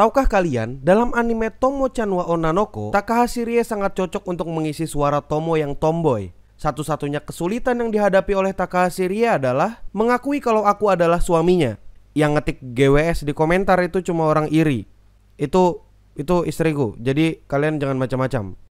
Tahukah kalian, dalam anime Tomo Chanwa Onanoko, Takahashi Rie sangat cocok untuk mengisi suara Tomo yang tomboy. Satu-satunya kesulitan yang dihadapi oleh Takahashi Rie adalah mengakui kalau aku adalah suaminya. Yang ngetik GWS di komentar itu cuma orang iri. Itu itu istriku. Jadi kalian jangan macam-macam.